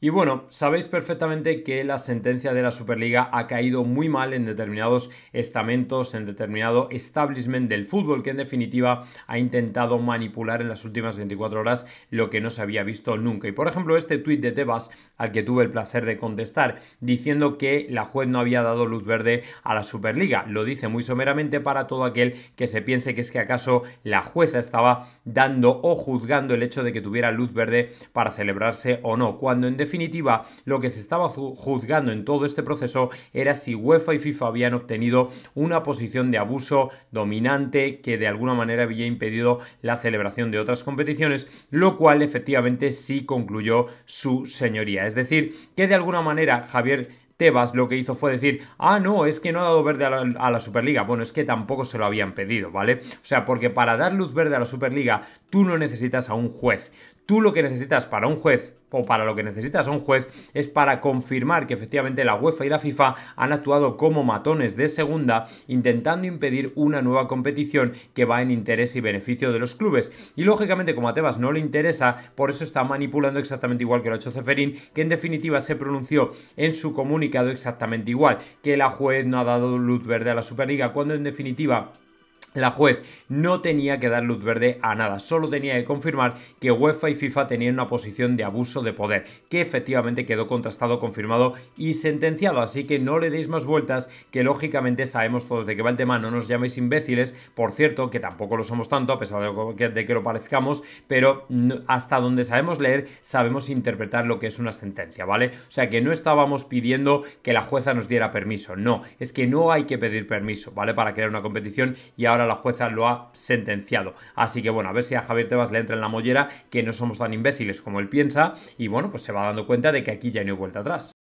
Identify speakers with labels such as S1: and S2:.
S1: Y bueno, sabéis perfectamente que la sentencia de la Superliga ha caído muy mal en determinados estamentos, en determinado establishment del fútbol, que en definitiva ha intentado manipular en las últimas 24 horas lo que no se había visto nunca. Y por ejemplo, este tuit de Tebas, al que tuve el placer de contestar, diciendo que la juez no había dado luz verde a la Superliga. Lo dice muy someramente para todo aquel que se piense que es que acaso la jueza estaba dando o juzgando el hecho de que tuviera luz verde para celebrarse o no, cuando en definitiva, lo que se estaba juzgando en todo este proceso era si UEFA y FIFA habían obtenido una posición de abuso dominante que de alguna manera había impedido la celebración de otras competiciones, lo cual efectivamente sí concluyó su señoría. Es decir, que de alguna manera Javier Tebas lo que hizo fue decir, ah, no, es que no ha dado verde a la, Superliga. Bueno, es que tampoco se lo habían pedido, ¿vale? O sea, porque para dar luz verde a la Superliga, tú no necesitas a un juez. Tú lo que necesitas para un juez o para lo que necesitas a un juez es para confirmar que efectivamente la UEFA y la FIFA han actuado como matones de segunda intentando impedir una nueva competición que va en interés y beneficio de los clubes. Y lógicamente como a Tebas no le interesa, por eso está manipulando exactamente igual que lo ha hecho Ceferín, que en definitiva se pronunció en su comunicado exactamente igual, que la juez no ha dado luz verde a la Superliga, cuando en definitiva la juez no tenía que dar luz verde a nada, solo tenía que confirmar que UEFA y FIFA tenían una posición de abuso de poder, que efectivamente quedó contrastado, confirmado y sentenciado. Así que no le deis más vueltas, que lógicamente sabemos todos de qué va el tema, no nos llaméis imbéciles, por cierto, que tampoco lo somos tanto, a pesar de que, lo parezcamos, pero hasta donde sabemos leer, sabemos interpretar lo que es una sentencia, ¿vale? O sea que no estábamos pidiendo que la jueza nos diera permiso, no, es que no hay que pedir permiso, ¿vale? Para crear una competición y ahora ahora la jueza lo ha sentenciado. Así que bueno, a ver si a Javier Tebas le entra en la mollera que no somos tan imbéciles como él piensa y bueno, pues se va dando cuenta de que aquí ya no hay vuelta atrás.